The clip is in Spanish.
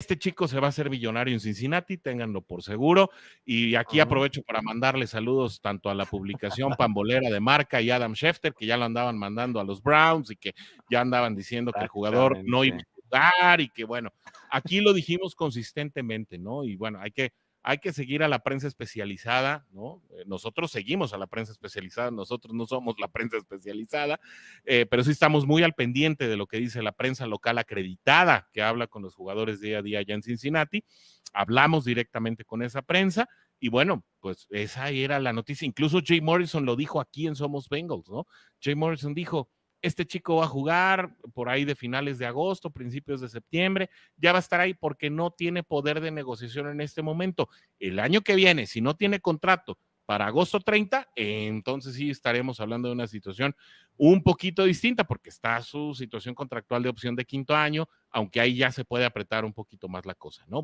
este chico se va a hacer millonario en Cincinnati, ténganlo por seguro. Y aquí ah. aprovecho para mandarle saludos tanto a la publicación Pambolera de Marca y Adam Schefter, que ya lo andaban mandando a los Browns y que ya andaban diciendo que el jugador no iba a jugar y que bueno, aquí lo dijimos consistentemente, ¿no? Y bueno, hay que hay que seguir a la prensa especializada, ¿no? Eh, nosotros seguimos a la prensa especializada, nosotros no somos la prensa especializada, eh, pero sí estamos muy al pendiente de lo que dice la prensa local acreditada que habla con los jugadores día a día allá en Cincinnati. Hablamos directamente con esa prensa y bueno, pues esa era la noticia. Incluso Jay Morrison lo dijo aquí en Somos Bengals, ¿no? Jay Morrison dijo, este chico va a jugar, por ahí de finales de agosto, principios de septiembre, ya va a estar ahí porque no tiene poder de negociación en este momento. El año que viene, si no tiene contrato para agosto 30, entonces sí estaremos hablando de una situación un poquito distinta porque está su situación contractual de opción de quinto año, aunque ahí ya se puede apretar un poquito más la cosa, ¿no?